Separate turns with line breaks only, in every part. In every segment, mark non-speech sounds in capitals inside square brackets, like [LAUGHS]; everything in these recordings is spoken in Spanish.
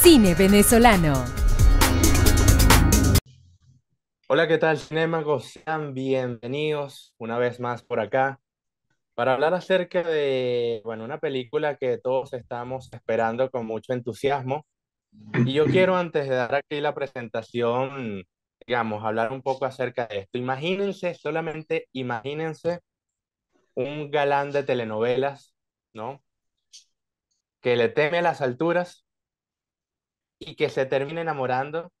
Cine venezolano.
Hola, ¿qué tal, cinémagos? Sean bienvenidos una vez más por acá para hablar acerca de, bueno, una película que todos estamos esperando con mucho entusiasmo. Y yo quiero, antes de dar aquí la presentación, digamos, hablar un poco acerca de esto. Imagínense, solamente imagínense un galán de telenovelas, ¿no? Que le teme a las alturas y que se termine enamorando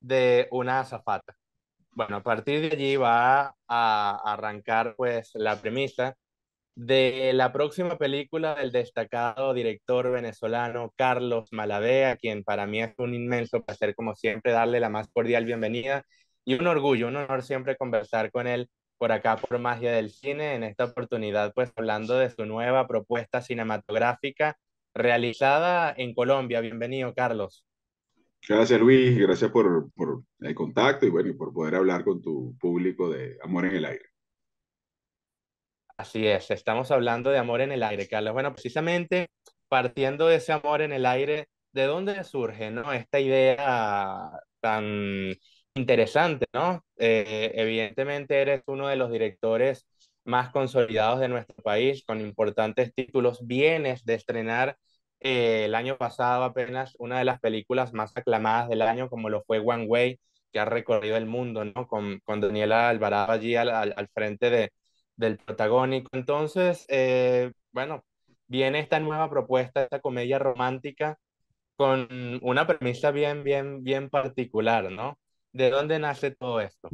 de una azafata. Bueno, a partir de allí va a arrancar pues la premisa de la próxima película del destacado director venezolano Carlos Malavea, quien para mí es un inmenso placer como siempre darle la más cordial bienvenida y un orgullo, un honor siempre conversar con él por acá por Magia del Cine, en esta oportunidad pues hablando de su nueva propuesta cinematográfica realizada en Colombia. Bienvenido, Carlos.
Gracias, Luis. Gracias por, el contacto y bueno, por poder hablar con tu público de Amor en el Aire. Así es,
estamos hablando de amor en el aire, Carlos. Bueno, precisamente partiendo de ese amor en el aire, ¿de dónde surge ¿no? esta idea tan interesante? ¿no? Eh, evidentemente eres uno de los directores más consolidados de nuestro país, con importantes títulos. bienes de estrenar eh, el año pasado apenas una de las películas más aclamadas del año, como lo fue One Way, que ha recorrido el mundo, ¿no? Con, con Daniela Alvarado allí al, frente del protagónico. Entonces, eh, bueno, viene esta nueva propuesta, esta comedia romántica, con una premisa bien, bien, bien particular, ¿no? ¿De dónde nace todo
esto?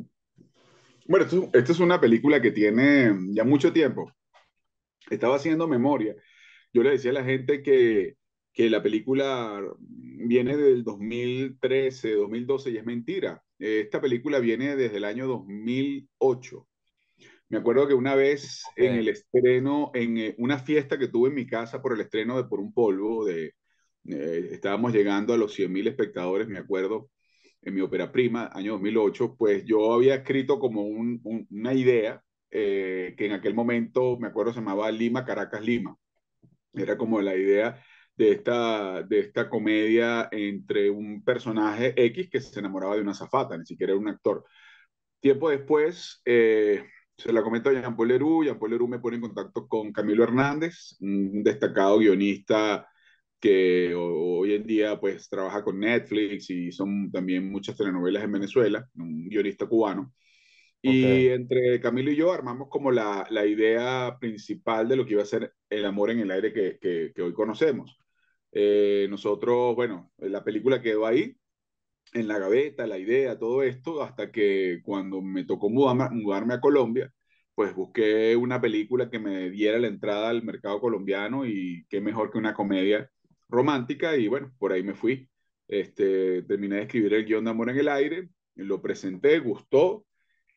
Bueno, esto, es una película que tiene ya mucho tiempo. Estaba haciendo memoria. Yo le decía a la gente que, la película viene del 2013, 2012, y es mentira. Esta película viene desde el año 2008. Me acuerdo que una vez en el estreno, en eh, una fiesta que tuve en mi casa por el estreno de Por un Polvo, de, eh, estábamos llegando a los 100.000 espectadores, me acuerdo, en mi ópera prima, año 2008, pues yo había escrito como una idea eh, que en aquel momento, me acuerdo, se llamaba Lima, Caracas, Lima. Era como la idea de esta, de esta comedia entre un personaje X que se enamoraba de una zafata, ni siquiera era un actor. Tiempo después, eh, se la comento a Jean-Paul Leroux, Jean-Paul Leroux me pone en contacto con Camilo Hernández, un destacado guionista que hoy en día pues trabaja con Netflix y son también muchas telenovelas en Venezuela, un guionista cubano. Y entre Camilo y yo armamos como la, la, idea principal de lo que iba a ser el amor en el aire que, que, hoy conocemos. Eh, nosotros, bueno, la película quedó ahí, en la gaveta, la idea, todo esto, hasta que cuando me tocó mudarme a Colombia, pues busqué una película que me diera la entrada al mercado colombiano y qué mejor que una comedia romántica y bueno, por ahí me fui. Este, terminé de escribir el guión de Amor en el Aire, lo presenté, gustó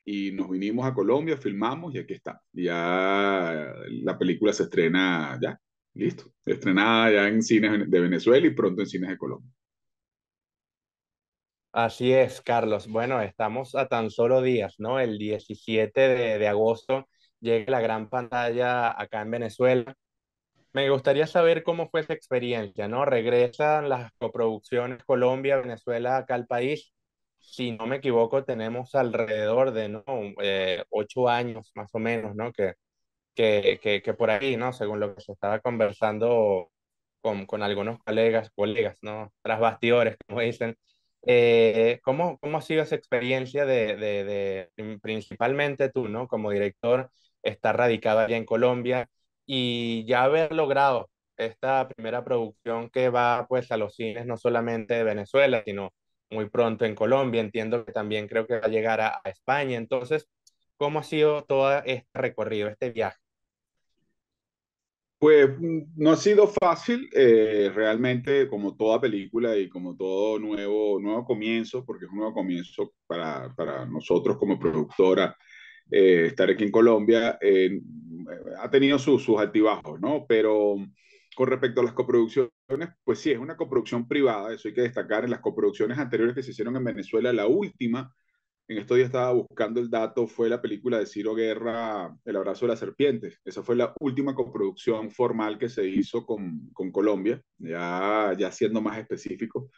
y nos vinimos a Colombia, filmamos y aquí está. Ya la película se estrena ya, listo. Estrenada ya en cines de Venezuela y pronto en cines de Colombia.
Así es, Carlos. Bueno, estamos a tan solo días, ¿no? El 17 de, de agosto llega la gran pantalla acá en Venezuela me gustaría saber cómo fue esa experiencia, ¿no? Regresan las coproducciones Colombia, Venezuela, acá al país. Si no me equivoco, tenemos alrededor de, eh, ocho años más o menos, ¿no? Que, que, por ahí, ¿no? Según lo que se estaba conversando con, algunos colegas, colegas, ¿no? Tras bastidores, como dicen. Eh, ¿cómo, ha sido esa experiencia de, principalmente tú, ¿no? Como director, está radicada allá en Colombia y ya haber logrado esta primera producción que va pues a los cines no solamente de Venezuela, sino muy pronto en Colombia, entiendo que también creo que va a llegar a, España. Entonces, ¿cómo ha sido todo este recorrido, este viaje?
Pues mm, no ha sido fácil, eh, realmente como toda película y como todo nuevo, nuevo comienzo, porque es un nuevo comienzo para, para nosotros como productora, eh, estar aquí en Colombia, eh, ha tenido sus altibajos, ¿no? Pero con respecto a las coproducciones, pues sí, es una coproducción privada, eso hay que destacar. En las coproducciones anteriores que se hicieron en Venezuela, la última, en esto ya estaba buscando el dato, fue la película de Ciro Guerra, El abrazo de las serpientes. Esa fue la última coproducción formal que se hizo con, Colombia, ya, ya siendo más específico.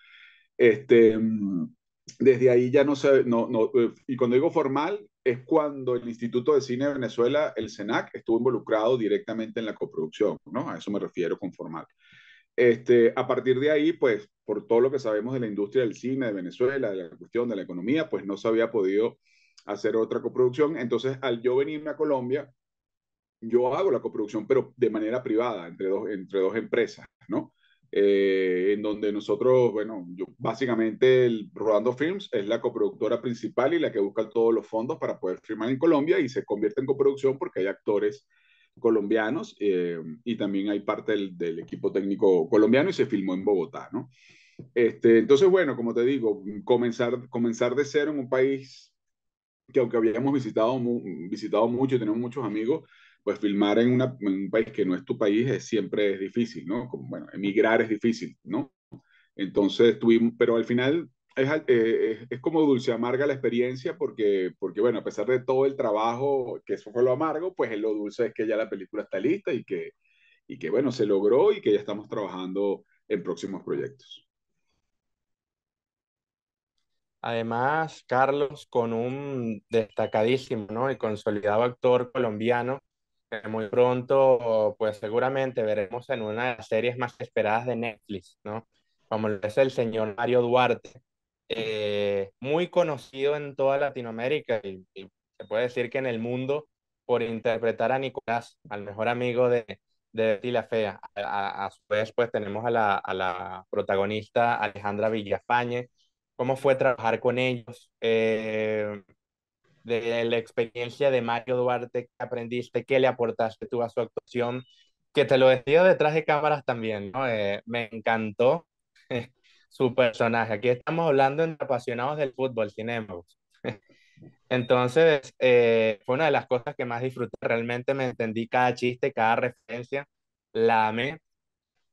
Este mm, desde ahí ya no se, no, eh, y cuando digo formal, es cuando el Instituto de Cine de Venezuela, el CENAC, estuvo involucrado directamente en la coproducción, ¿no? A eso me refiero con formal. Este, a partir de ahí, pues, por todo lo que sabemos de la industria del cine de Venezuela, de la cuestión de la economía, pues no se había podido hacer otra coproducción. Entonces, al yo venirme a Colombia, yo hago la coproducción, pero de manera privada, entre dos, entre dos empresas, ¿no? Eh, en donde nosotros, bueno, básicamente el Rodando Films es la coproductora principal y la que busca todos los fondos para poder firmar en Colombia y se convierte en coproducción porque hay actores colombianos eh, y también hay parte del, equipo técnico colombiano y se filmó en Bogotá, ¿no? Este, entonces, bueno, como te digo, comenzar, comenzar de cero en un país que aunque habíamos visitado, visitado mucho y tenemos muchos amigos, pues filmar en, un país que no es tu país siempre es difícil, ¿no? Como, bueno, emigrar es difícil, ¿no? Entonces tuvimos, pero al final eh, es, como dulce amarga la experiencia porque, porque, bueno, a pesar de todo el trabajo, que eso fue lo amargo, pues lo dulce es que ya la película está lista y que, y que bueno, se logró y que ya estamos trabajando en próximos proyectos.
Además, Carlos, con un destacadísimo y consolidado actor colombiano muy pronto, pues seguramente veremos en una de las series más esperadas de Netflix, ¿no? Como es el señor Mario Duarte, eh, muy conocido en toda Latinoamérica y, se puede decir que en el mundo por interpretar a Nicolás, al mejor amigo de, de Betty la Fea. A, su vez, pues tenemos a la, a la protagonista Alejandra Villafañe, cómo fue trabajar con ellos. Eh, de la experiencia de Mario Duarte, que aprendiste, qué le aportaste tú a su actuación, que te lo decía detrás de cámaras también, ¿no? Eh, me encantó [LAUGHS] su personaje. Aquí estamos hablando entre apasionados del fútbol, cinemas. [LAUGHS] Entonces, eh, fue una de las cosas que más disfruté. Realmente me entendí cada chiste, cada referencia, la amé.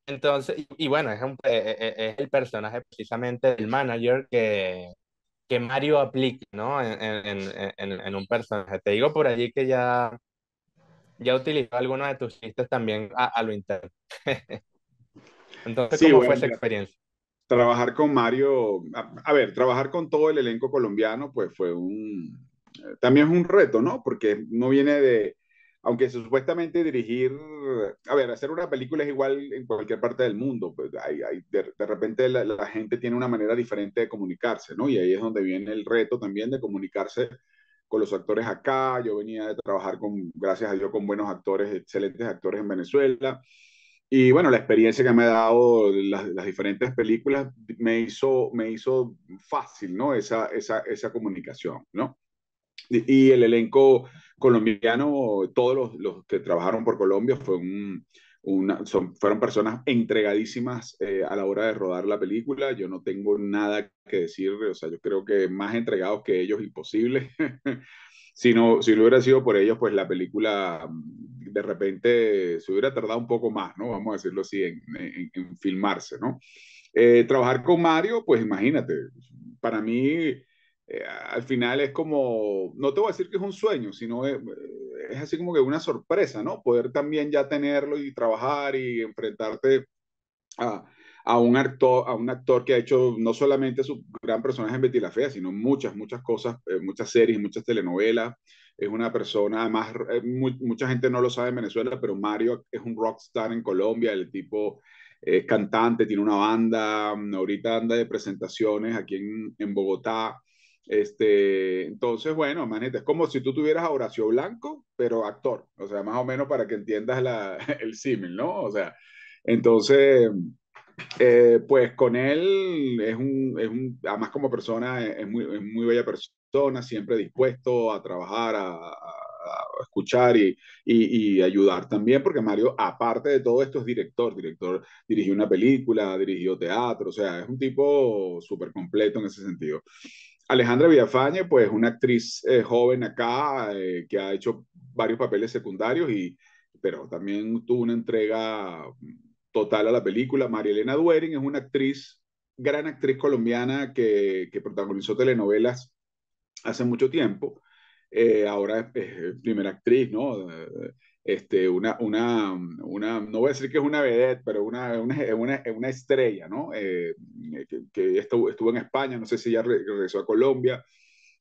Entonces, y, bueno, es, eh, es, el personaje precisamente del manager que que Mario aplique, ¿no? En, un personaje. Te digo por allí que ya, ya utilizó algunos de tus chistes también a, lo interno. [LAUGHS] Entonces, ¿cómo fue esa experiencia?
Trabajar con Mario, a, ver, trabajar con todo el elenco colombiano, pues fue un, eh, también es un reto, ¿no? Porque no viene de, aunque supuestamente dirigir, a ver, hacer una película es igual en cualquier parte del mundo, pues, de, repente la, gente tiene una manera diferente de comunicarse, ¿no? Y ahí es donde viene el reto también de comunicarse con los actores acá, yo venía de trabajar con, gracias a Dios, con buenos actores, excelentes actores en Venezuela, y bueno, la experiencia que me ha dado las, diferentes películas me hizo, me hizo fácil, ¿no? Esa, esa, comunicación, ¿no? y el elenco colombiano, todos los, que trabajaron por Colombia fueron personas entregadísimas eh, a la hora de rodar la película. Yo no tengo nada que decir, o sea, yo creo que más entregados que ellos, imposible. [LAUGHS] si, no, si lo hubiera sido por ellos, pues la película mm, de repente se hubiera tardado un poco más, ¿no? Vamos a decirlo así, en, filmarse, ¿no? Eh, trabajar con Mario, pues imagínate, para mí eh, al final es como, no te voy a decir que es un sueño, sino eh, es, así como que una sorpresa, ¿no? Poder también ya tenerlo y trabajar y enfrentarte a, a un, actor, a un actor que ha hecho no solamente su gran personaje en Betty la Fea, sino muchas, muchas cosas, eh, muchas series, muchas telenovelas. Es una persona, además, mucha gente no lo sabe en Venezuela, pero Mario es un rockstar en Colombia, el tipo es cantante, tiene una banda, ahorita anda de presentaciones aquí en, en Bogotá. Este, entonces, bueno, manita, es como si tú tuvieras a Horacio Blanco, pero actor, o sea, más o menos para que entiendas la, [LAUGHS] el símil, ¿no? O sea, entonces, eh, pues con él es un, es un, además como persona, es muy, es muy bella persona, siempre dispuesto a trabajar, a, escuchar y, y, y, ayudar también, porque Mario, aparte de todo esto, es director, director, dirigió una película, dirigió teatro, o sea, es un tipo súper completo en ese sentido. Alejandra Villafaña pues una actriz eh, joven acá eh, que ha hecho varios papeles secundarios, y, pero también tuvo una entrega total a la película. María Elena Duering es una actriz, gran actriz colombiana que, protagonizó telenovelas hace mucho tiempo. Eh, ahora es, primera actriz, ¿no? Este, una, una, no voy a decir que es una vedette, pero una, una, estrella, ¿no? Eh, que, estuvo, en España, no sé si ya regresó a Colombia.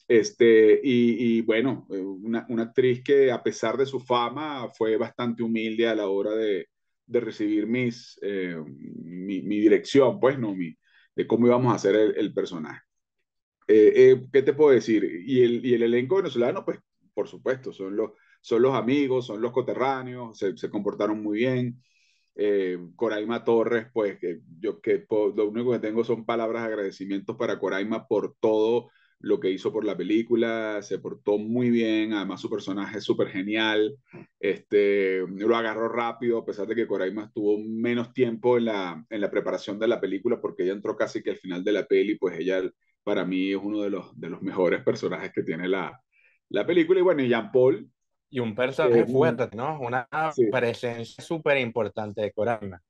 Este, y, bueno, eh, una, actriz que a pesar de su fama fue bastante humilde a la hora de, recibir mis, eh, mi, dirección, pues, ¿no? Mi, de cómo íbamos a hacer el, personaje. ¿Qué te puedo decir? Y el, y el elenco venezolano, pues, por supuesto, son los, son los amigos, son los coterráneos, se, comportaron muy bien. Eh, Coraima Torres, pues que yo que lo único que tengo son palabras de agradecimiento para Coraima por todo lo que hizo por la película, se portó muy bien, además su personaje es súper genial, este, lo agarró rápido, a pesar de que Coraima estuvo menos tiempo en la, en la preparación de la película, porque ella entró casi que al final de la peli, pues ella para mí es uno de los, de los mejores personajes que tiene la, la película, y bueno, y Jean Paul, y un personaje fuerte, ¿no? Una
presencia súper importante de Corana.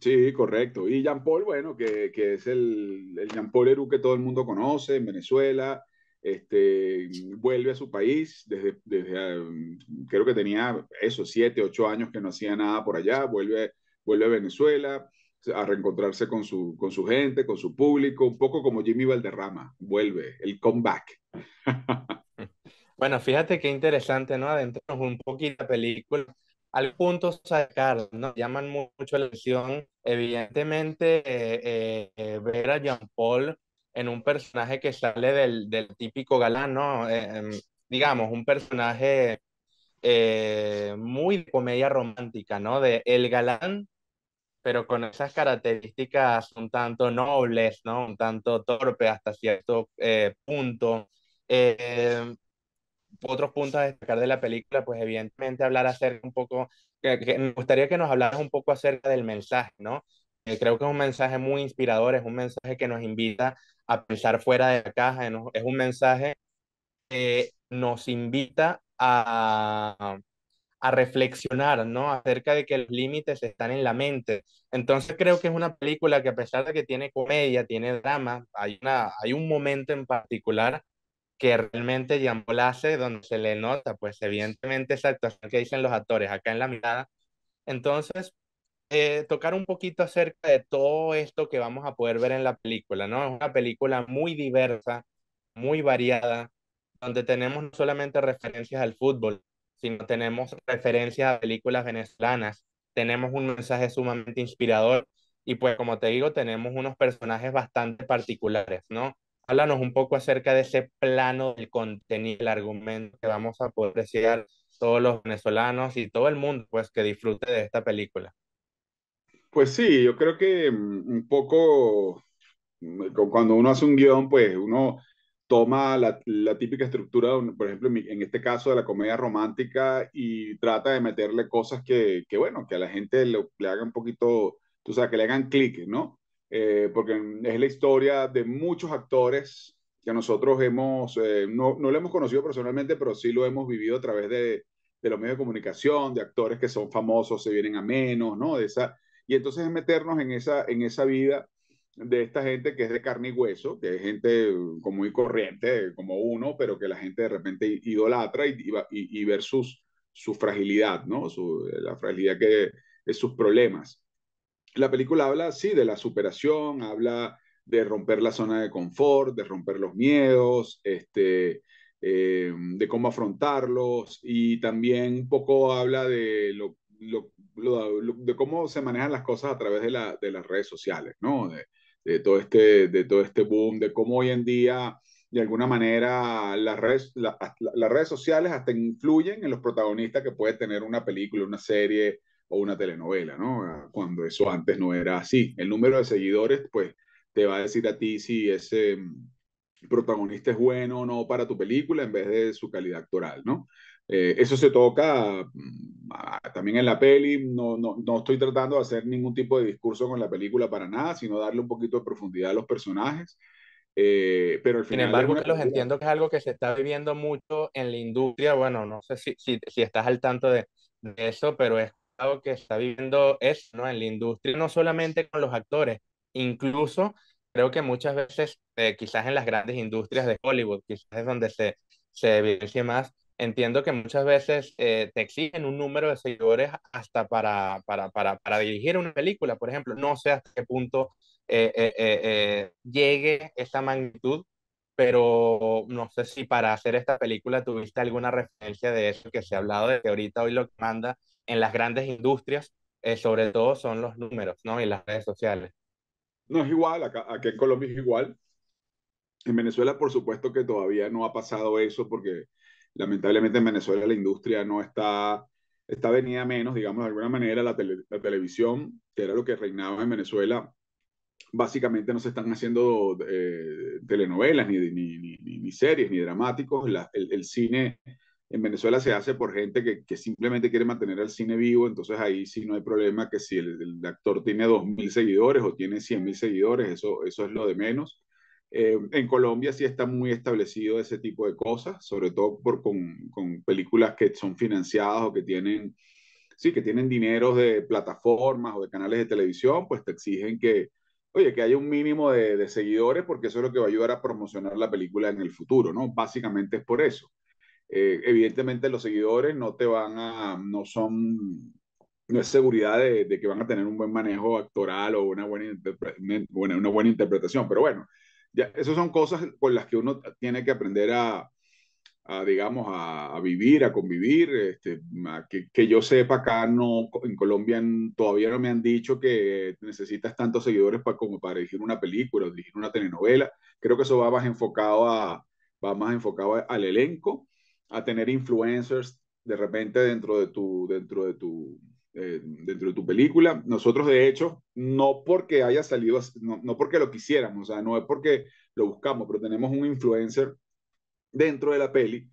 Sí, correcto. Y Jean Paul, bueno, que, que es el, el, Jean Paul Eru que todo el mundo conoce en Venezuela, este, vuelve a su país desde, desde, um, creo que tenía esos siete, ocho años que no hacía nada por allá, vuelve, vuelve a Venezuela a reencontrarse con su, con su gente, con su público, un poco como Jimmy Valderrama, vuelve, el comeback. [LAUGHS]
Bueno, fíjate qué interesante, ¿no? Adentrarnos un poquito la película. Al punto sacar, ¿no? Llaman mucho la atención, evidentemente, eh, eh, ver a Jean Paul en un personaje que sale del, del típico galán, ¿no? Em, digamos, un personaje eh, muy de comedia romántica, ¿no? De el galán, pero con esas características un tanto nobles, ¿no? Un tanto torpe hasta cierto punto. Em, otros puntos a destacar de la película, pues evidentemente hablar acerca un poco, que, me gustaría que nos hablaras un poco acerca del mensaje, ¿no? Eh, creo que es un mensaje muy inspirador, es un mensaje que nos invita a pensar fuera de la caja, es un mensaje que nos invita a, a reflexionar, ¿no? Acerca de que los límites están en la mente. Entonces creo que es una película que a pesar de que tiene comedia, tiene drama, hay, una, hay un momento en particular que realmente Jean Paul hace, donde se le nota, pues evidentemente esa actuación que dicen los actores acá en la mirada. Entonces, eh, tocar un poquito acerca de todo esto que vamos a poder ver en la película, ¿no? Es una película muy diversa, muy variada, donde tenemos no solamente referencias al fútbol, sino tenemos referencias a películas venezolanas, tenemos un mensaje sumamente inspirador y pues como te digo, tenemos unos personajes bastante particulares, ¿no? háblanos un poco acerca de ese plano del contenido, el argumento que vamos a poder apreciar todos los venezolanos y todo el mundo pues que disfrute de esta película.
Pues sí, yo creo que mm, un poco mm, cuando uno hace un guión, pues uno toma la, típica estructura, por ejemplo, en este caso de la comedia romántica y trata de meterle cosas que, que bueno, que a la gente le, le haga un poquito, tú sabes, que le hagan clic, ¿no? Eh, porque es la historia de muchos actores que nosotros hemos, eh, no, no lo hemos conocido personalmente, pero sí lo hemos vivido a través de, de los medios de comunicación, de actores que son famosos, se vienen a menos, ¿no? De esa, y entonces es meternos en esa, en esa vida de esta gente que es de carne y hueso, que es gente como muy corriente, como uno, pero que la gente de repente idolatra y, y, ver sus, su fragilidad, ¿no? Su, la fragilidad que es sus problemas la película habla, sí, de la superación, habla de romper la zona de confort, de romper los miedos, este, eh, de cómo afrontarlos y también un poco habla de lo, de cómo se manejan las cosas a través de, las redes sociales, ¿no? De, todo este, de todo este boom, de cómo hoy en día, de alguna manera, las redes, las redes sociales hasta influyen en los protagonistas que puede tener una película, una serie, o una telenovela, ¿no? Ah, cuando eso antes no era así. El número de seguidores, pues, te va a decir a ti si ese mm, protagonista es bueno o no para tu película en vez de su calidad actoral, ¿no? Eh, eso se toca mm, también en la peli, no, no, estoy tratando de hacer ningún tipo de discurso con la película para nada, sino darle un poquito de profundidad a los personajes. Eh, pero al final Sin embargo, los entiendo
que es algo que se está viviendo mucho en la industria, bueno, no sé si, si, estás al tanto de, de eso, pero es que está viviendo es ¿no? en la industria, no solamente con los actores, incluso creo que muchas veces, eh, quizás en las grandes industrias de Hollywood, quizás es donde se, se evidencia más, entiendo que muchas veces eh, te exigen un número de seguidores hasta para, para, para, para, dirigir una película, por ejemplo, no sé hasta qué punto eh, llegue esa magnitud pero no sé si para hacer esta película tuviste alguna referencia de eso que se ha hablado de que ahorita hoy lo que manda en las grandes industrias, eh, sobre todo son los números, ¿no? Y las redes sociales.
No es igual, acá, aquí en Colombia es igual. En Venezuela, por supuesto que todavía no ha pasado eso porque lamentablemente en Venezuela la industria no está, está venida menos, digamos, de alguna manera la televisión, que era lo que reinaba en Venezuela, básicamente no se están haciendo eh, telenovelas, ni, ni, series, ni dramáticos. el, cine en Venezuela se hace por gente que, simplemente quiere mantener al cine vivo, entonces ahí sí no hay problema que si el, actor tiene 2.000 seguidores o tiene 100.000 seguidores, eso, eso es lo de menos. Eh, en Colombia sí está muy establecido ese tipo de cosas, sobre todo por, con, con películas que son financiadas o que tienen, sí, que tienen dineros de plataformas o de canales de televisión, pues te exigen que, oye, que haya un mínimo de, seguidores porque eso es lo que va a ayudar a promocionar la película en el futuro, ¿no? Básicamente es por eso. Eh, evidentemente los seguidores no te van a, no son, no es seguridad de, que van a tener un buen manejo actoral o una buena, una buena interpretación, pero bueno, ya, esas son cosas con las que uno tiene que aprender a, a, digamos, a, vivir, a convivir. Este, que, que, yo sepa, acá no, en Colombia todavía no me han dicho que necesitas tantos seguidores para, como para dirigir una película o dirigir una telenovela. Creo que eso va más enfocado, a, va más enfocado al elenco, a tener influencers de repente dentro de tu, dentro de tu, eh, dentro de tu película. Nosotros, de hecho, no porque haya salido, no, no porque lo quisiéramos, o sea, no es porque lo buscamos, pero tenemos un influencer dentro de la peli,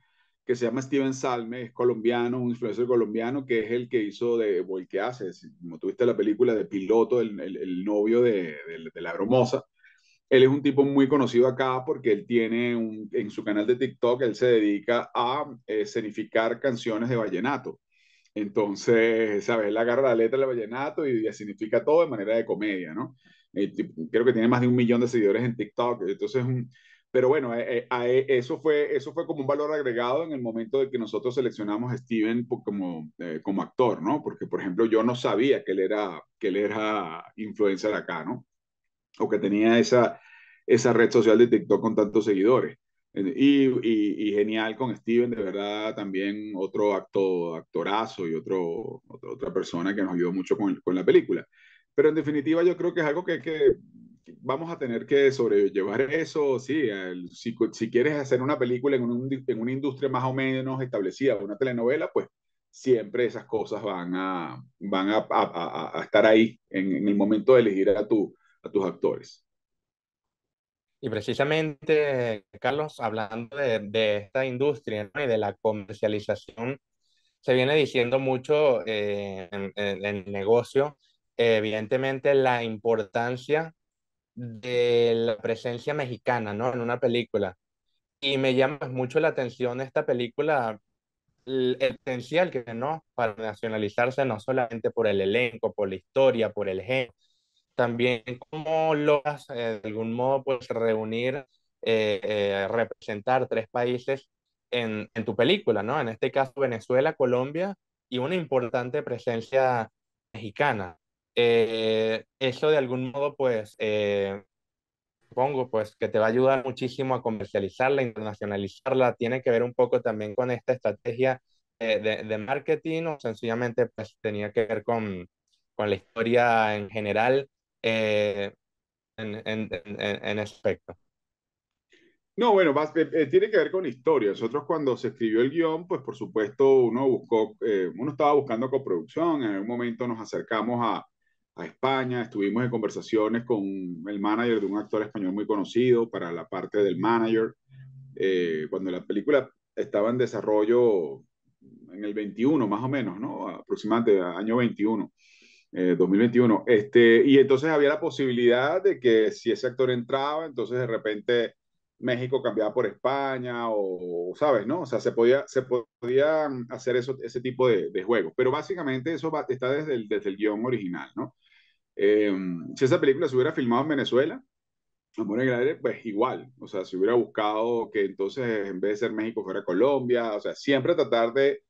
que se llama Steven Salme, es colombiano, un influencer colombiano, que es el que hizo de, o como tuviste la película de Piloto, el, el, novio de, de, la bromosa. Él es un tipo muy conocido acá porque él tiene un, en su canal de TikTok, él se dedica a eh, escenificar canciones de vallenato. Entonces, ¿sabes? Él agarra la letra del vallenato y, significa todo de manera de comedia, ¿no? Eh, creo que tiene más de un millón de seguidores en TikTok. Entonces, un, pero bueno, eh, eh, eh, eso, fue, eso fue como un valor agregado en el momento de que nosotros seleccionamos a Steven como, como actor, ¿no? Porque, por ejemplo, yo no sabía que él era, que él era influencer acá, ¿no? O que tenía esa, esa red social de TikTok con tantos seguidores. Y, y, genial con Steven, de verdad, también otro acto, actorazo y otro, otra persona que nos ayudó mucho con, con la película. Pero en definitiva yo creo que es algo que, que vamos a tener que sobrellevar eso, sí, si, si, quieres hacer una película en, en una industria más o menos establecida, una telenovela, pues siempre esas cosas van a, van a, a, estar ahí en, el momento de elegir a, tu, a tus actores.
Y precisamente, Carlos, hablando de, de esta industria y de la comercialización, se viene diciendo mucho eh, en, en, el negocio, evidentemente, la importancia de la presencia mexicana, ¿no? En una película. Y me llama mucho la atención esta película, esencial, que no para nacionalizarse, no solamente por el elenco, por la historia, por el género, también cómo logras eh, de algún modo pues reunir, eh, eh, representar tres países en, en tu película, ¿no? En este caso Venezuela, Colombia y una importante presencia mexicana. Eh, eso de algún modo, pues, eh, supongo, pues, que te va a ayudar muchísimo a comercializarla, internacionalizarla. Tiene que ver un poco también con esta estrategia de, de, marketing o sencillamente, pues, tenía que ver con, con la historia en general eh, en, en, en, en aspecto.
No, bueno, más tiene que ver con historia. Nosotros cuando se escribió el guión, pues por supuesto uno buscó, uno estaba buscando coproducción, en algún momento nos acercamos a, España, estuvimos en conversaciones con el manager de un actor español muy conocido para la parte del manager. Eh, cuando la película estaba en desarrollo en el 21, más o menos, ¿no? Aproximadamente año 21, 2021. Eh, este, y entonces había la posibilidad de que si ese actor entraba, entonces de repente México cambiaba por España o, ¿sabes? ¿No? O sea, se podía, se podía hacer eso, ese tipo de, juegos. Pero básicamente eso está desde el, desde el guión original, ¿no? Em, si esa película se hubiera filmado en Venezuela, Amor en pues igual, o sea, si hubiera buscado que entonces en vez de ser México fuera Colombia, o sea, siempre tratar de,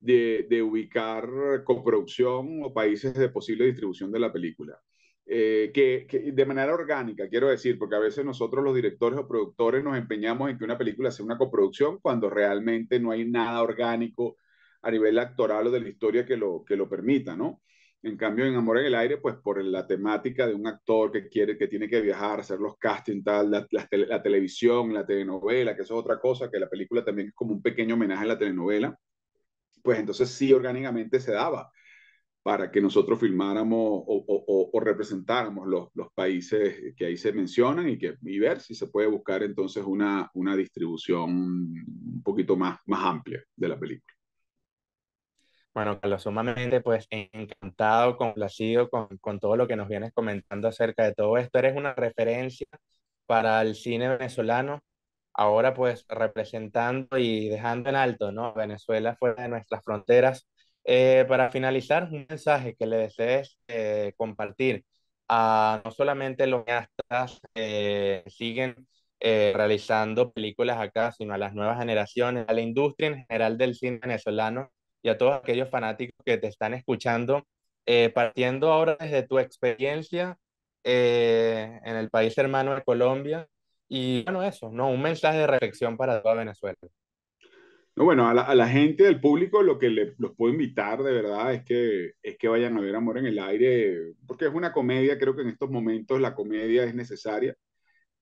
de, ubicar coproducción o países de posible distribución de la película. Eh, que, que, de manera orgánica, quiero decir, porque a veces nosotros los directores o productores nos empeñamos en que una película sea una coproducción cuando realmente no hay nada orgánico a nivel actoral o de la historia que lo, que lo permita, ¿no? En cambio, en Amor en el Aire, pues por la temática de un actor que quiere, que tiene que viajar, hacer los casting, tal, la, televisión, la telenovela, que eso es otra cosa, que la película también es como un pequeño homenaje a la telenovela, pues entonces sí orgánicamente se daba para que nosotros filmáramos o, representáramos los, países que ahí se mencionan y, que, y ver si se puede buscar entonces una, una distribución un poquito más, más amplia de la película.
Bueno, Carlos, sumamente pues encantado, complacido con, con todo lo que nos vienes comentando acerca de todo esto. Eres una referencia para el cine venezolano, ahora pues representando y dejando en alto, ¿no? Venezuela fuera de nuestras fronteras. Eh, para finalizar, un mensaje que le desees eh, compartir a no solamente los que siguen eh, realizando películas acá, sino a las nuevas generaciones, a la industria en general del cine venezolano y a todos aquellos fanáticos que te están escuchando, eh, partiendo ahora desde tu experiencia eh, en el país hermano de Colombia. Y bueno, eso, ¿no? Un mensaje de reflexión para toda Venezuela.
No, bueno, a la, gente del público lo que le, los puedo invitar de verdad es que, es que vayan a ver Amor en el Aire, porque es una comedia, creo que en estos momentos la comedia es necesaria.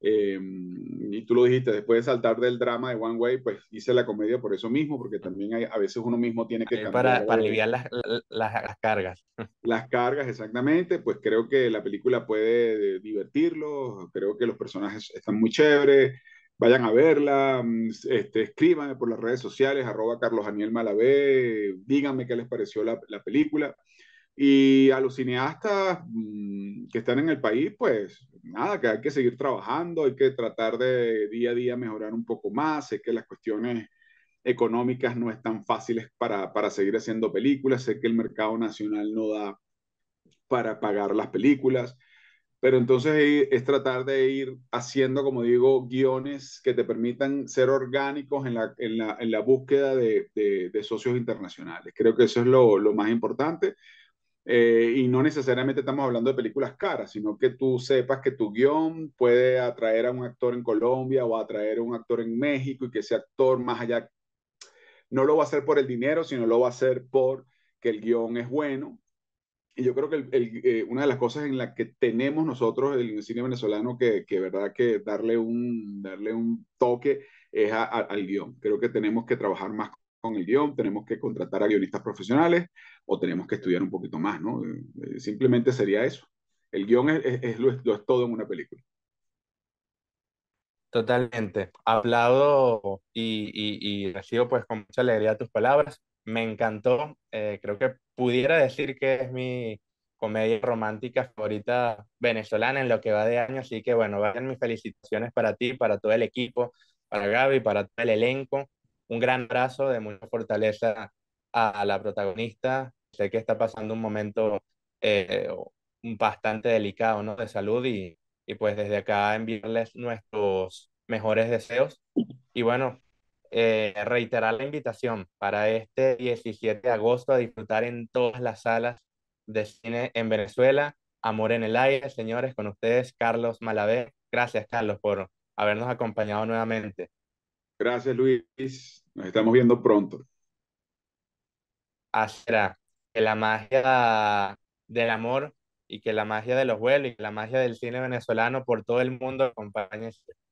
Em, y tú lo dijiste, después de saltar del drama de One Way, pues hice la comedia por eso mismo, porque también hay, a veces uno mismo tiene que... Cambiar para, para aliviar las, las, cargas. Las cargas, exactamente, pues creo que la película puede eh, divertirlos, creo que los personajes están muy chéveres, vayan a verla, mm, este, escríbanme por las redes sociales, arroba Carlos díganme qué les pareció la, la película. Y a los cineastas mm, que están en el país, pues nada, que hay que seguir trabajando, hay que tratar de día a día mejorar un poco más. Sé que las cuestiones económicas no están fáciles para, para seguir haciendo películas, sé que el mercado nacional no da para pagar las películas, pero entonces eh, es tratar de ir haciendo, como digo, guiones que te permitan ser orgánicos en la, en la, en la búsqueda de, de, de, socios internacionales. Creo que eso es lo, lo más importante. Eh, y no necesariamente estamos hablando de películas caras, sino que tú sepas que tu guión puede atraer a un actor en Colombia o atraer a un actor en México y que ese actor más allá no lo va a hacer por el dinero, sino lo va a hacer por que el guión es bueno. Y yo creo que el, eh, una de las cosas en las que tenemos nosotros el cine venezolano que, que verdad que darle un, darle un toque es al guión. Creo que tenemos que trabajar más con el guión, tenemos que contratar a guionistas profesionales, o tenemos que estudiar un poquito más, ¿no? Eh, simplemente sería eso. El guión es, lo es, todo en una película.
Totalmente. Hablado y, y, y, recibo pues con mucha alegría tus palabras. Me encantó. Eh, creo que pudiera decir que es mi comedia romántica favorita venezolana en lo que va de año. Así que bueno, vayan mis felicitaciones para ti, para todo el equipo, para Gaby, para todo el elenco. Un gran abrazo de mucha fortaleza a la protagonista. Sé que está pasando un momento eh, bastante delicado ¿no? de salud y, pues desde acá enviarles nuestros mejores deseos. Y bueno, eh, reiterar la invitación para este 17 de agosto a disfrutar en todas las salas de cine en Venezuela. Amor en el aire, señores, con ustedes, Carlos Malavé. Gracias, Carlos, por habernos acompañado nuevamente.
Gracias, Luis. Nos estamos viendo pronto
hasta que la magia del amor y que la magia de los vuelos y la magia del cine venezolano por todo el mundo
acompañe este